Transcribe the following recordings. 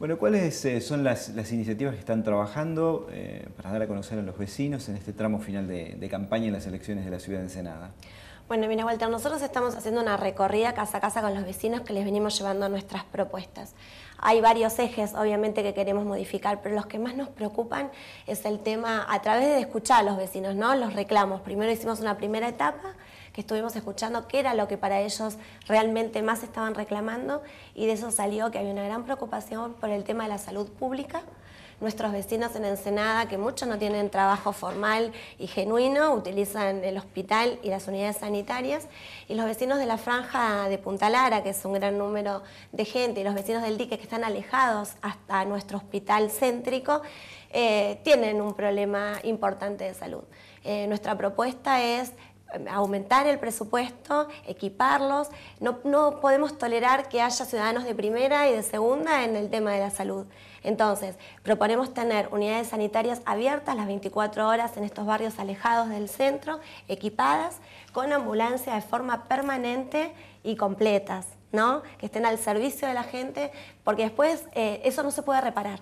Bueno, ¿cuáles eh, son las, iniciativas que están trabajando eh, para dar a conocer a los vecinos en este tramo final de, de campaña en las elecciones de la ciudad de Ensenada? Bueno, mira, Walter, nosotros estamos haciendo una recorrida casa a casa con los vecinos que les venimos llevando nuestras propuestas. Hay varios ejes, obviamente, que queremos modificar, pero los que más nos preocupan es el tema a través de escuchar a los vecinos, ¿no? Los reclamos. Primero hicimos una primera etapa que estuvimos escuchando qué era lo que para ellos realmente más estaban reclamando y de eso salió que había una gran preocupación por el tema de la salud pública nuestros vecinos en Ensenada, que muchos no tienen trabajo formal y genuino, utilizan el hospital y las unidades sanitarias, y los vecinos de la franja de Punta Lara, que es un gran número de gente, y los vecinos del dique que están alejados hasta nuestro hospital céntrico, eh, tienen un problema importante de salud. Eh, nuestra propuesta es aumentar el presupuesto, equiparlos. No, podemos tolerar que haya ciudadanos de primera y de segunda en el tema de la salud. Entonces, proponemos tener unidades sanitarias abiertas las 24 horas en estos barrios alejados del centro, equipadas, con ambulancia de forma permanente y completas, ¿no? que estén al servicio de la gente, porque después eh, eso no se puede reparar.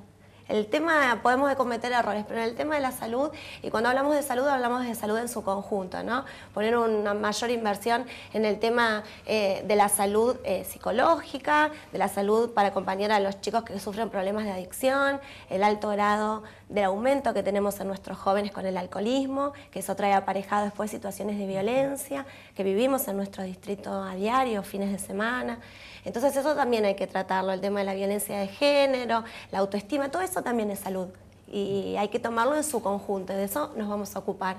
El tema, podemos cometer errores, pero en el tema de la salud, y cuando hablamos de salud, hablamos de salud en su conjunto, ¿no? Poner una mayor inversión en el tema eh, de la salud eh, psicológica, de la salud para acompañar a los chicos que sufren problemas de adicción, el alto grado de aumento que tenemos en nuestros jóvenes con el alcoholismo, que eso trae aparejado después situaciones de violencia que vivimos en nuestro distrito a diario, fines de semana. Entonces eso también hay que tratarlo, el tema de la violencia de género, la autoestima, todo eso también es salud y hay que tomarlo en su conjunto, de eso nos vamos a ocupar.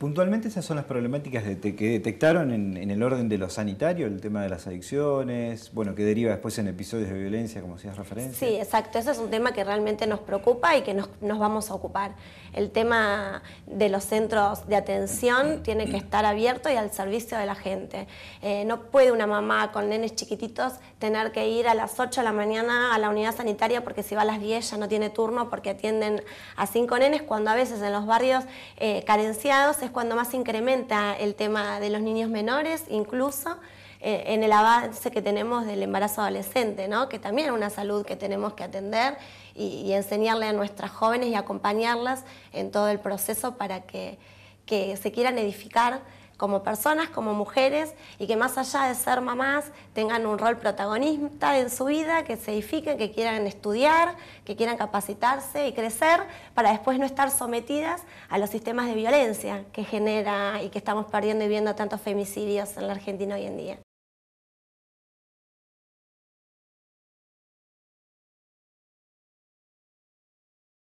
Puntualmente esas son las problemáticas que detectaron en, el orden de lo sanitario, el tema de las adicciones, bueno, que deriva después en episodios de violencia, como hacías referencia. Sí, exacto, ese es un tema que realmente nos preocupa y que nos, vamos a ocupar. El tema de los centros de atención tiene que estar abierto y al servicio de la gente. Eh, no puede una mamá con nenes chiquititos tener que ir a las 8 de la mañana a la unidad sanitaria porque si va a las 10 ya no tiene turno porque atienden a cinco nenes, cuando a veces en los barrios eh, carenciados es cuando más incrementa el tema de los niños menores, incluso eh, en el avance que tenemos del embarazo adolescente, que también es una salud que tenemos que atender y, enseñarle a nuestras jóvenes y acompañarlas en todo el proceso para que, que se quieran edificar como personas, como mujeres, y que más allá de ser mamás, tengan un rol protagonista en su vida, que se edifiquen, que quieran estudiar, que quieran capacitarse y crecer, para después no estar sometidas a los sistemas de violencia que genera y que estamos perdiendo y viendo tantos femicidios en la Argentina hoy en día.